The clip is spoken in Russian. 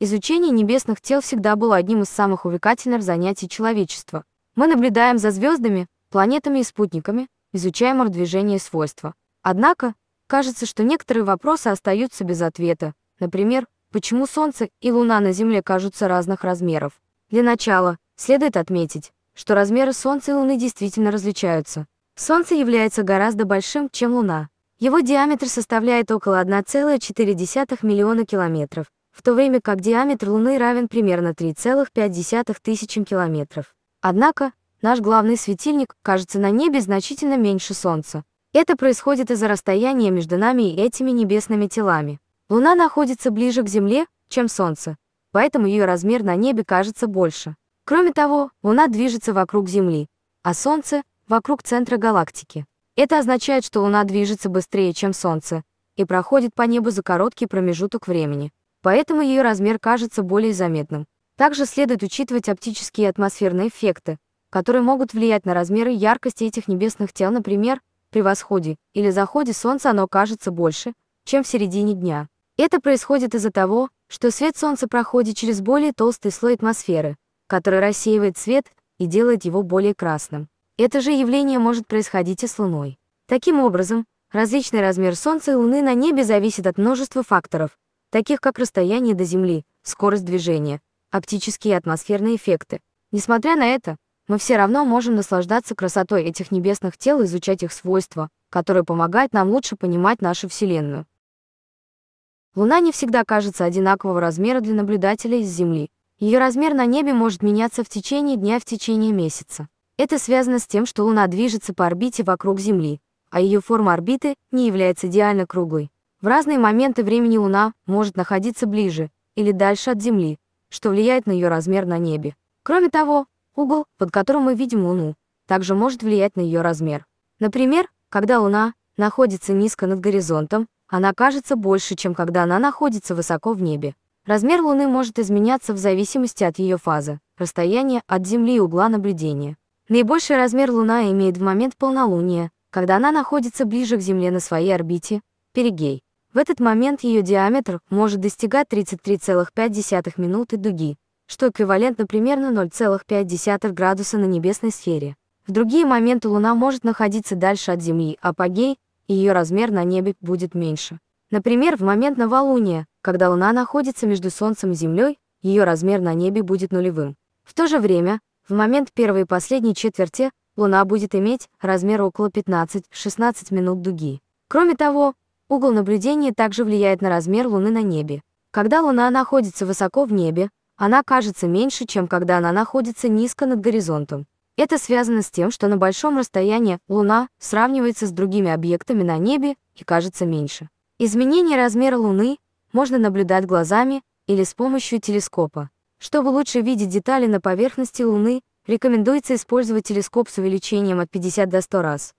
Изучение небесных тел всегда было одним из самых увлекательных занятий человечества. Мы наблюдаем за звездами, планетами и спутниками, изучаем их движение и свойства. Однако, кажется, что некоторые вопросы остаются без ответа. Например, почему Солнце и Луна на Земле кажутся разных размеров. Для начала, следует отметить, что размеры Солнца и Луны действительно различаются. Солнце является гораздо большим, чем Луна. Его диаметр составляет около 1,4 миллиона километров, в то время как диаметр Луны равен примерно 3,5 тысячам километров. Однако, наш главный светильник кажется на небе значительно меньше Солнца. Это происходит из-за расстояния между нами и этими небесными телами. Луна находится ближе к Земле, чем Солнце, поэтому ее размер на небе кажется больше. Кроме того, Луна движется вокруг Земли, а Солнце — вокруг центра галактики. Это означает, что Луна движется быстрее, чем Солнце, и проходит по небу за короткий промежуток времени поэтому ее размер кажется более заметным. Также следует учитывать оптические и атмосферные эффекты, которые могут влиять на размеры яркости этих небесных тел, например, при восходе или заходе солнца оно кажется больше, чем в середине дня. Это происходит из-за того, что свет солнца проходит через более толстый слой атмосферы, который рассеивает свет и делает его более красным. Это же явление может происходить и с Луной. Таким образом, различный размер Солнца и Луны на небе зависит от множества факторов, таких как расстояние до Земли, скорость движения, оптические и атмосферные эффекты. Несмотря на это, мы все равно можем наслаждаться красотой этих небесных тел и изучать их свойства, которые помогают нам лучше понимать нашу Вселенную. Луна не всегда кажется одинакового размера для наблюдателя из Земли. Ее размер на небе может меняться в течение дня в течение месяца. Это связано с тем, что Луна движется по орбите вокруг Земли, а ее форма орбиты не является идеально круглой. В разные моменты времени Луна может находиться ближе или дальше от Земли, что влияет на ее размер на небе. Кроме того, угол, под которым мы видим Луну, также может влиять на ее размер. Например, когда Луна находится низко над горизонтом, она кажется больше, чем когда она находится высоко в небе. Размер Луны может изменяться в зависимости от ее фазы, расстояния от Земли и угла наблюдения. Наибольший размер Луна имеет в момент полнолуния, когда она находится ближе к Земле на своей орбите, перигей. В этот момент ее диаметр может достигать 33,5 минуты дуги, что эквивалентно примерно 0,5 градуса на небесной сфере. В другие моменты Луна может находиться дальше от Земли, а апогей, и ее размер на небе будет меньше. Например, в момент новолуния, когда Луна находится между Солнцем и Землей, ее размер на небе будет нулевым. В то же время, в момент первой и последней четверти Луна будет иметь размер около 15-16 минут дуги. Кроме того, Угол наблюдения также влияет на размер Луны на небе. Когда Луна находится высоко в небе, она кажется меньше, чем когда она находится низко над горизонтом. Это связано с тем, что на большом расстоянии Луна сравнивается с другими объектами на небе и кажется меньше. Изменение размера Луны можно наблюдать глазами или с помощью телескопа. Чтобы лучше видеть детали на поверхности Луны, рекомендуется использовать телескоп с увеличением от 50 до 100 раз.